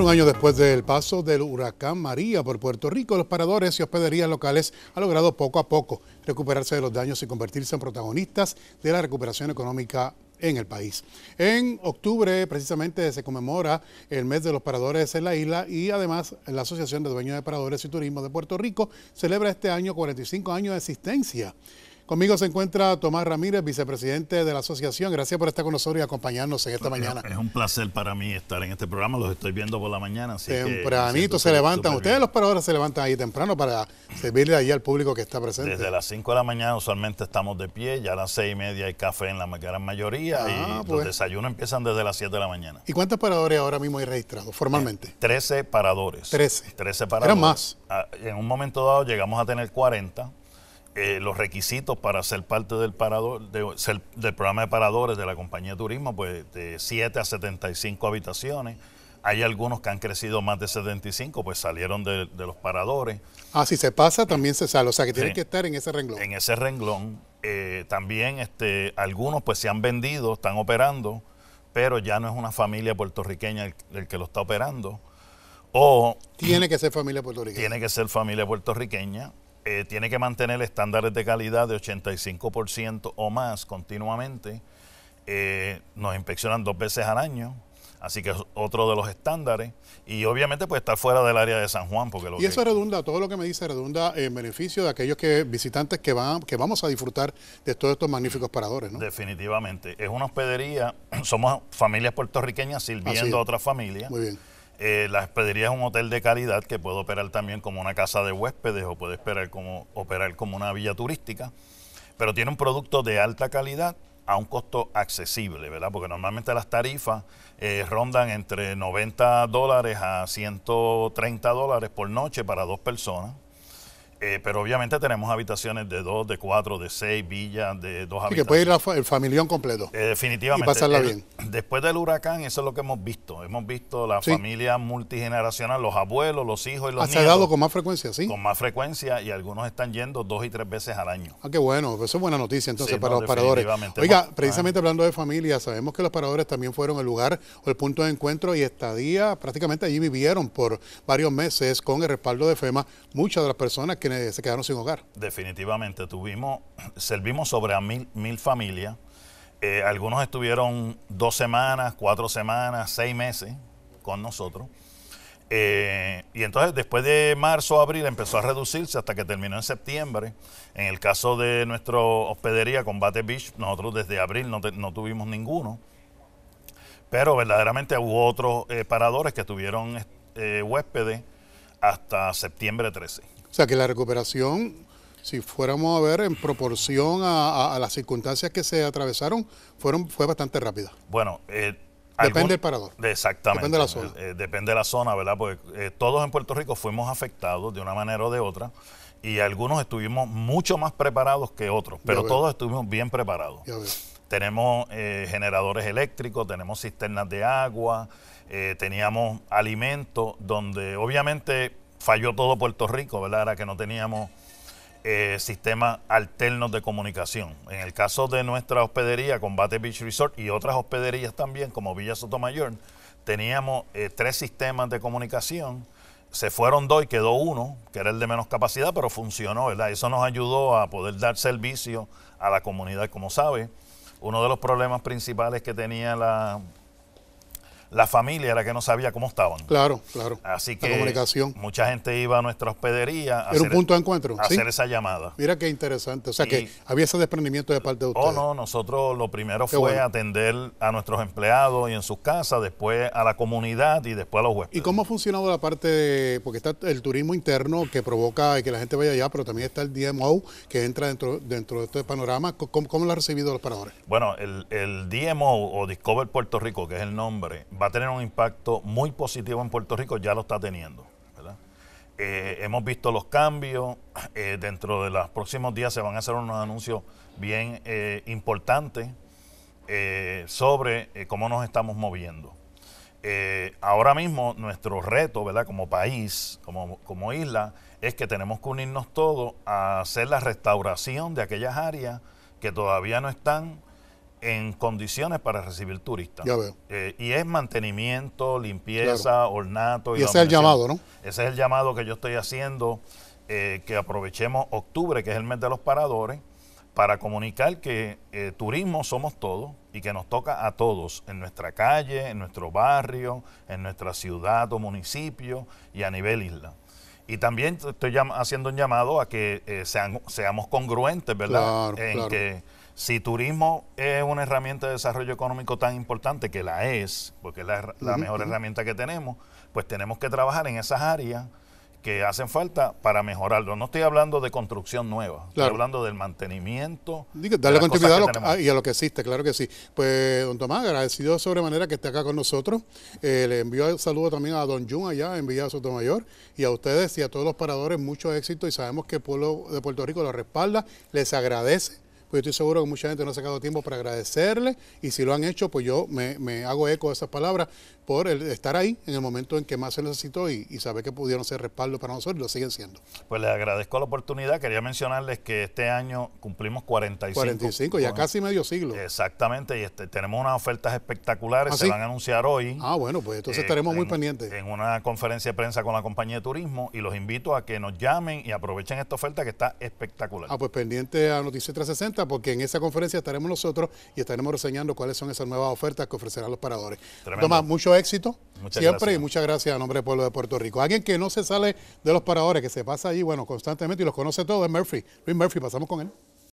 un año después del paso del huracán María por Puerto Rico, los paradores y hospederías locales han logrado poco a poco recuperarse de los daños y convertirse en protagonistas de la recuperación económica en el país. En octubre precisamente se conmemora el mes de los paradores en la isla y además la Asociación de Dueños de Paradores y Turismo de Puerto Rico celebra este año 45 años de existencia. Conmigo se encuentra Tomás Ramírez, vicepresidente de la asociación. Gracias por estar con nosotros y acompañarnos en esta mañana. Es un placer para mí estar en este programa. Los estoy viendo por la mañana. Tempranito se levantan. Ustedes, los paradores, se levantan ahí temprano para servirle ahí al público que está presente. Desde las 5 de la mañana usualmente estamos de pie. Ya a las 6 y media hay café en la gran mayoría. y ah, pues. los desayunos empiezan desde las 7 de la mañana. ¿Y cuántos paradores ahora mismo hay registrados formalmente? 13 eh, paradores. 13. 13 paradores. Eran más. Ah, en un momento dado llegamos a tener 40 eh, los requisitos para ser parte del parador, del programa de paradores de la compañía de turismo, pues de 7 a 75 habitaciones. Hay algunos que han crecido más de 75, pues salieron de, los paradores. Ah, si se pasa, también se sale. O sea, que tiene que estar en ese renglón. En ese renglón. Eh, también este, algunos pues se han vendido, están operando, pero ya no es una familia puertorriqueña el, que lo está operando. O... Tiene que ser familia puertorriqueña. Tiene que ser familia puertorriqueña eh, tiene que mantener estándares de calidad de 85% o más continuamente. Eh, nos inspeccionan dos veces al año. Así que es otro de los estándares. Y obviamente pues estar fuera del área de San Juan. porque lo Y eso redunda, todo lo que me dice redunda en beneficio de aquellos que, visitantes que, van, que vamos a disfrutar de todos estos magníficos paradores. ¿no? Definitivamente. Es una hospedería, somos familias puertorriqueñas sirviendo a otras familias. Muy bien eh, la hospedería es un hotel de calidad que puede operar también como una casa de huéspedes o puede operar como, una villa turística, pero tiene un producto de alta calidad a un costo accesible, ¿verdad? Porque normalmente las tarifas eh, rondan entre 90 dólares a 130 dólares por noche para dos personas. Eh, pero obviamente tenemos habitaciones de dos, de cuatro, de seis, villas, de dos habitaciones. Y que puede ir el familión completo. Eh, definitivamente. Y pasarla bien. Después del huracán, eso es lo que hemos visto. Hemos visto la familia multigeneracional, los abuelos, los hijos y los Se Ha dado con más frecuencia, sí? Con más frecuencia y algunos están yendo dos y tres veces al año. Ah, qué bueno. Pues eso es buena noticia entonces para los paradores. Oiga, precisamente hablando de familia, sabemos que los paradores también fueron el lugar o el punto de encuentro y estadía. Prácticamente allí vivieron por varios meses con el respaldo de FEMA muchas de las personas que se quedaron sin hogar. Definitivamente, tuvimos, servimos sobre a mil, familias. Eh, algunos estuvieron dos semanas, cuatro semanas, seis meses con nosotros. Eh, y entonces después de marzo, abril empezó a reducirse hasta que terminó en septiembre. En el caso de nuestra hospedería Combate Beach, nosotros desde abril no, tuvimos ninguno. Pero verdaderamente hubo otros eh, paradores que tuvieron huéspedes hasta septiembre 13. O sea que la recuperación, si fuéramos a ver en proporción a, las circunstancias que se atravesaron, fueron, fue bastante rápida. Bueno, eh, Depende del parador. Exactamente. Depende de la zona. Eh, eh, depende de la zona, ¿verdad? Porque todos en Puerto Rico fuimos afectados de una manera o de otra y algunos estuvimos mucho más preparados que otros, pero todos estuvimos bien preparados. Tenemos generadores eléctricos, tenemos cisternas de agua, teníamos alimentos donde obviamente falló todo Puerto Rico, ¿verdad? Era que no teníamos eh, sistemas alternos de comunicación. En el caso de nuestra hospedería, Combate Beach Resort y otras hospederías también, como Villa Sotomayor, teníamos eh, tres sistemas de comunicación. Se fueron dos y quedó uno, que era el de menos capacidad, pero funcionó, ¿verdad? Eso nos ayudó a poder dar servicio a la comunidad, como sabe. Uno de los problemas principales que tenía la la familia era que no sabía cómo estaban. Claro, claro. Así que comunicación. mucha gente iba a nuestra hospedería. A hacer, un punto de encuentro. hacer esa llamada. Mira qué interesante. O sea que había ese desprendimiento de parte de oh, ustedes. Oh, no, nosotros lo primero fue atender a nuestros empleados y en sus casas, después a la comunidad y después a los huéspedes. ¿Y cómo ha funcionado la parte porque está el turismo interno que provoca que la gente vaya allá, pero también está el DMO que entra dentro, dentro de este panorama? ¿Cómo, lo han recibido los paradores? Bueno, el DMO o Discover Puerto Rico, que es el nombre, va a tener un impacto muy positivo en Puerto Rico, ya lo está teniendo. Eh, hemos visto los cambios, eh, dentro de los próximos días se van a hacer unos anuncios bien eh, importantes sobre cómo nos estamos moviendo. ahora mismo nuestro reto, ¿verdad? Como país, como, como isla, es que tenemos que unirnos todos a hacer la restauración de aquellas áreas que todavía no están en condiciones para recibir turistas. Eh, y es mantenimiento, limpieza, ornato. Y, ese es el llamado, ¿no? Ese es el llamado que yo estoy haciendo, eh, que aprovechemos octubre, que es el mes de los paradores, para comunicar que eh, turismo somos todos y que nos toca a todos, en nuestra calle, en nuestro barrio, en nuestra ciudad o municipio y a nivel isla. Y también estoy haciendo un llamado a que sean, seamos congruentes, ¿verdad? en que si turismo es una herramienta de desarrollo económico tan importante que la es, porque es la, mejor herramienta que tenemos, pues tenemos que trabajar en esas áreas que hacen falta para mejorarlo. No estoy hablando de construcción nueva, estoy hablando del mantenimiento. Dale continuidad a lo, ah, y a lo que existe, claro que sí. Pues, don Tomás, agradecido sobremanera que esté acá con nosotros. Eh, le envío el saludo también a don Jun allá en Villa Sotomayor y a ustedes y a todos los paradores mucho éxito y sabemos que el pueblo de Puerto Rico lo respalda, les agradece pues estoy seguro que mucha gente no ha sacado tiempo para agradecerle y si lo han hecho, pues yo me, hago eco de esas palabras por estar ahí en el momento en que más se necesitó y, saber que pudieron ser respaldo para nosotros y lo siguen siendo. Pues les agradezco la oportunidad. Quería mencionarles que este año cumplimos 45. 45, ya casi medio siglo. Exactamente, y este, tenemos unas ofertas espectaculares, que ¿Ah, se van a anunciar hoy. Ah, bueno, pues entonces eh, estaremos muy pendientes. En una conferencia de prensa con la compañía de turismo y los invito a que nos llamen y aprovechen esta oferta que está espectacular. Ah, pues pendiente a Noticias 360 porque en esa conferencia estaremos nosotros y estaremos reseñando cuáles son esas nuevas ofertas que ofrecerán los paradores. toma mucho éxito siempre y muchas gracias a nombre del pueblo de Puerto Rico. Alguien que no se sale de los paradores, que se pasa ahí bueno, constantemente y los conoce todos, es Murphy. Luis Murphy, pasamos con él.